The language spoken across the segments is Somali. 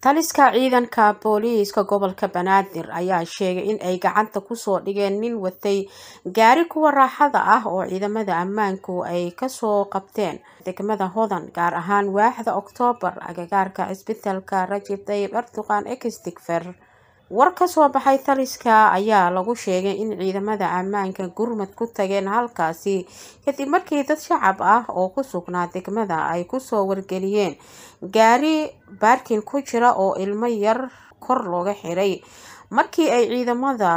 taliska ciidanka booliiska gobolka banaadir ayaa sheegay in ay gacanta kusoo dhigeen nin watay gaari kuwa raaxada ah oo ciidamada ammaanku ay kasoo qabteen degmada hodan gaar ahaan waaxda oktoobar agagaarka cisbitalka rajib dayib erdogan ekistigfer war ka soo baxay taliska ayaa lagu sheegay in ciidamada ammaanka gurmad ku tageen halkaasi kadib markii dad shacab ah oo ku sugnaa degmada ay kusoo wargeliyeen gaari baarkin ku jira oo ilmo yar kor looga xiray markii ay ciidamada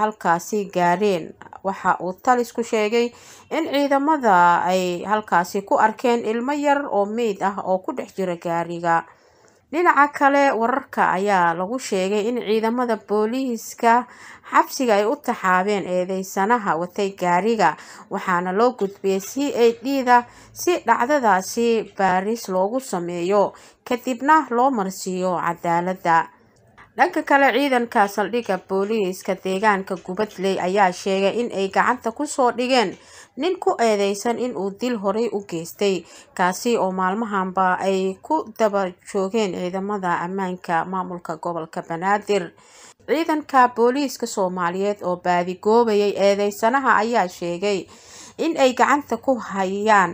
halkaasi gaareen waxa uu talisku sheegay in ciidamada ay halkaasi ku arkeen ilmo yar oo meyd ah oo ku dhex jira gaariga dhinaca kale wararka ayaa lagu sheegay in ciidamada booliiska xabsiga ay u taxaabeen eedeysanaha watay gaariga waxaana loo gudbiyey c a d da si dhacdadaasi baaris loogu sameeyo kadibna loo marsiiyo cadaaladda dhanka kale ciidanka saldhigga booliiska deegaanka gubadley ayaa sheegay in ay gacanta kusoo dhigeen nin ku eedeysan inuu dil horey u geystay kaasi oo maalmahanba ay ku daba joogeen ciidamada ammaanka maamulka gobolka banaadir ciidanka booliiska soomaaliyeed oo baadigoobayay eedeysanaha ayaa sheegay in ay gacanta ku hayaan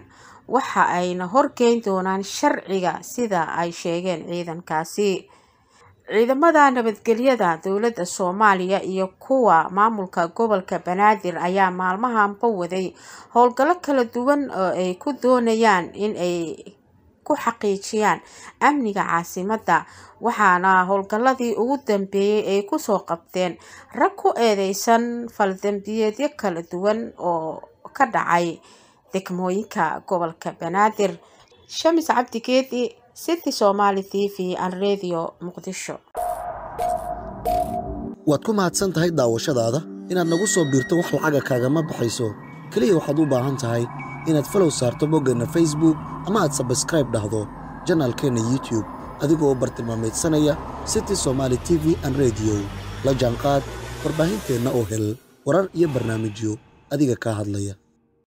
waxa ayna horgeyn doonaan sharciga sida ay sheegeen ciidankaasi ciidamada nabadgelyada dowladda soomaaliya iyo kuwa maamulka gobolka banaadir ayaa maalmahanba waday howlgallo kala duwan oo ay ku doonayaan in ay ku xaqiijiyaan amniga caasimada waxaana howlgaladii ugu dambeeyey ay kusoo qabteen rag ku eedeysan faldambiyeedyo kala duwan oo ka dhacay degmooyinka gobolka banaadir shamis cabdi geedi city somaali t v and radio muqdisho waad ku mahadsan tahay daawashadaada inaad nagu soo biirto wax lacaga kaagama baxayso keliya waxaad u baahan tahay inaad falow saarto boggeenna facebook ama aad sabskraib dhahdo janaalkeenna youtube adigoo bartilmaameedsanaya city somaali t v and rediyo la jaanqaad warbaahinteenna oo hel warar iyo barnaamijyo adiga kaa hadlaya